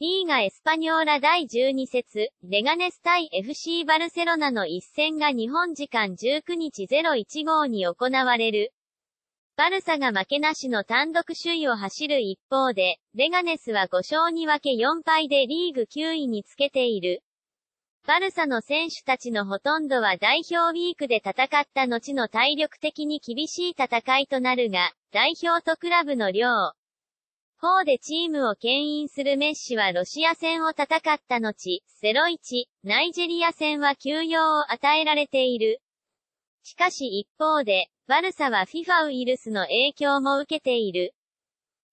リーガエスパニョーラ第12節、レガネス対 FC バルセロナの一戦が日本時間19日01号に行われる。バルサが負けなしの単独首位を走る一方で、レガネスは5勝に分け4敗でリーグ9位につけている。バルサの選手たちのほとんどは代表ウィークで戦った後の体力的に厳しい戦いとなるが、代表とクラブの量、4でチームを牽引するメッシはロシア戦を戦った後、01、ナイジェリア戦は休養を与えられている。しかし一方で、バルサは FIFA ウイルスの影響も受けている。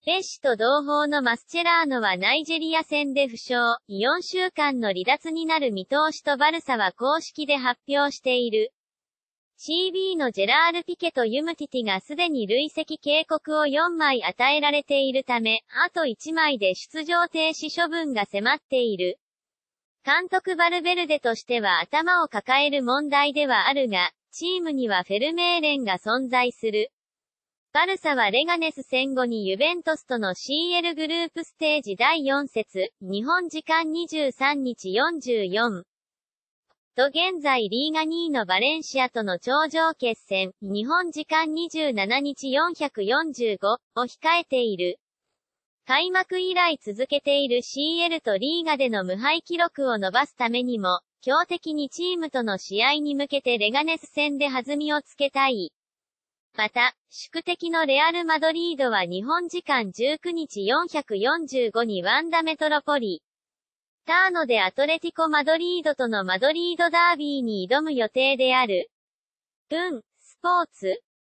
メッシと同胞のマスチェラーノはナイジェリア戦で負傷、4週間の離脱になる見通しとバルサは公式で発表している。CB のジェラール・ピケとユムティティがすでに累積警告を4枚与えられているため、あと1枚で出場停止処分が迫っている。監督バルベルデとしては頭を抱える問題ではあるが、チームにはフェルメーレンが存在する。バルサはレガネス戦後にユベントスとの CL グループステージ第4節、日本時間23日44。と現在リーガ2位のバレンシアとの頂上決戦、日本時間27日445を控えている。開幕以来続けている CL とリーガでの無敗記録を伸ばすためにも、強敵にチームとの試合に向けてレガネス戦で弾みをつけたい。また、宿敵のレアル・マドリードは日本時間19日445にワンダメトロポリ、ターノでアトレティコ・マドリードとのマドリードダービーに挑む予定である。文、スポーツ